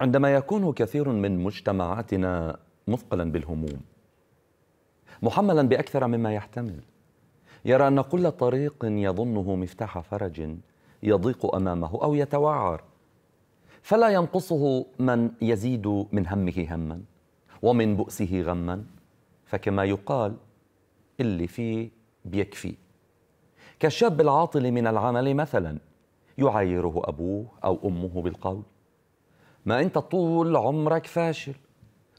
عندما يكون كثير من مجتمعاتنا مثقلا بالهموم محملا باكثر مما يحتمل يرى ان كل طريق يظنه مفتاح فرج يضيق امامه او يتوعر فلا ينقصه من يزيد من همه هما ومن بؤسه غما فكما يقال اللي فيه بيكفي كالشاب العاطل من العمل مثلا يعايره ابوه او امه بالقول ما انت طول عمرك فاشل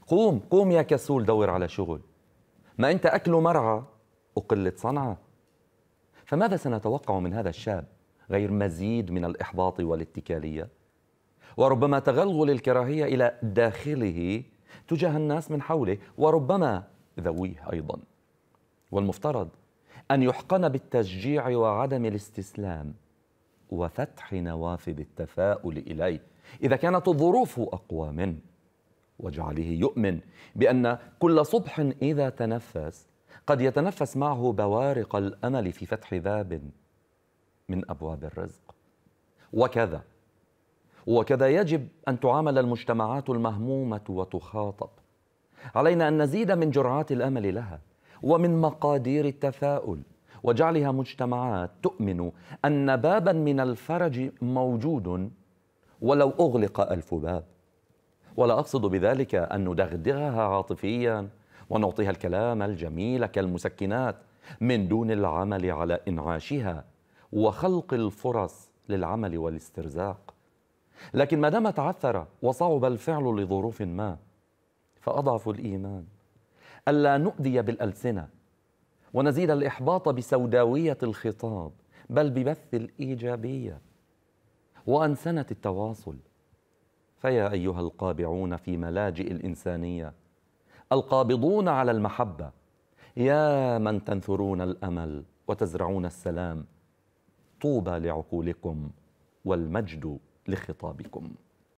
قوم قوم يا كسول دور على شغل ما انت اكل مرعى وقله صنعه فماذا سنتوقع من هذا الشاب غير مزيد من الاحباط والاتكاليه وربما تغلغل الكراهيه الى داخله تجاه الناس من حوله وربما ذويه ايضا والمفترض ان يحقن بالتشجيع وعدم الاستسلام وفتح نوافذ التفاؤل اليه اذا كانت الظروف اقوى منه واجعله يؤمن بان كل صبح اذا تنفس قد يتنفس معه بوارق الامل في فتح باب من ابواب الرزق وكذا وكذا يجب ان تعامل المجتمعات المهمومه وتخاطب علينا ان نزيد من جرعات الامل لها ومن مقادير التفاؤل وجعلها مجتمعات تؤمن أن بابا من الفرج موجود ولو أغلق ألف باب ولا أقصد بذلك أن ندغدغها عاطفيا ونعطيها الكلام الجميل كالمسكنات من دون العمل على إنعاشها وخلق الفرص للعمل والاسترزاق لكن ما دام تعثر وصعب الفعل لظروف ما فأضعف الإيمان ألا نؤذي بالألسنة ونزيد الإحباط بسوداوية الخطاب بل ببث الإيجابية وأنسنة التواصل فيا أيها القابعون في ملاجئ الإنسانية القابضون على المحبة يا من تنثرون الأمل وتزرعون السلام طوبى لعقولكم والمجد لخطابكم